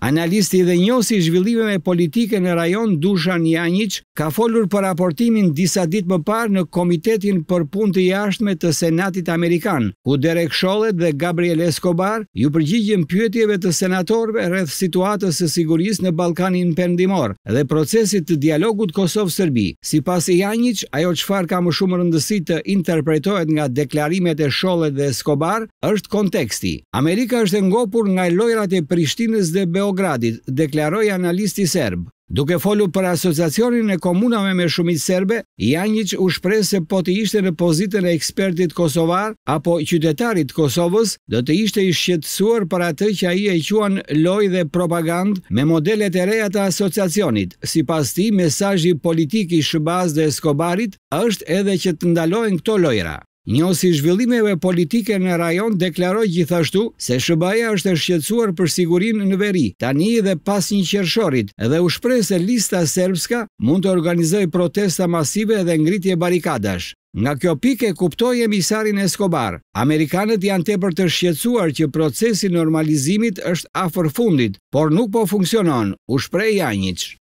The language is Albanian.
Analisti dhe njësi i zhvillime me politike në rajon Dushan Janjic ka folur për raportimin disa dit më par në Komitetin për pun të jashtme të Senatit Amerikan, ku Derek Sholet dhe Gabriel Escobar ju përgjigjën pjëtjeve të senatorve rrëth situatës së siguris në Ballkanin Perëndimor dhe procesit të dialogut Kosovë-Sërbi. Si pas e Janjic, ajo çfarë ka më shumë rëndësi të interpretohet nga deklarimet e Sholet dhe Escobar është konteksti. Amerika është ngopur nga lojrat e Prishtinës dhe Beograd Beogradit, deklaroj analisti serbë. Duke folu për asociacionin e komunave me shumit serbe, Janjic u shpresë se po të ishte në pozitën e ekspertit Kosovar apo qytetarit Kosovës, do të ishte i shqetsuar për atë që a i e quan loj dhe propagand me modelet e reja të asociacionit. Si pas ti, mesajji politiki shëbaz dhe skobarit është edhe që të ndalojnë këto lojra. Njësi zhvillimeve politike në rajon deklaroj gjithashtu se Shëbaja është e shqetsuar për sigurin në veri, tani dhe pas një qershorit, edhe u shprej se lista serbska mund të organizoj protesta masive dhe ngritje barikadash. Nga kjo pike kuptoj e misarin e skobar, Amerikanët janë te për të shqetsuar që procesi normalizimit është afer fundit, por nuk po funksionon, u shprej janjitsh.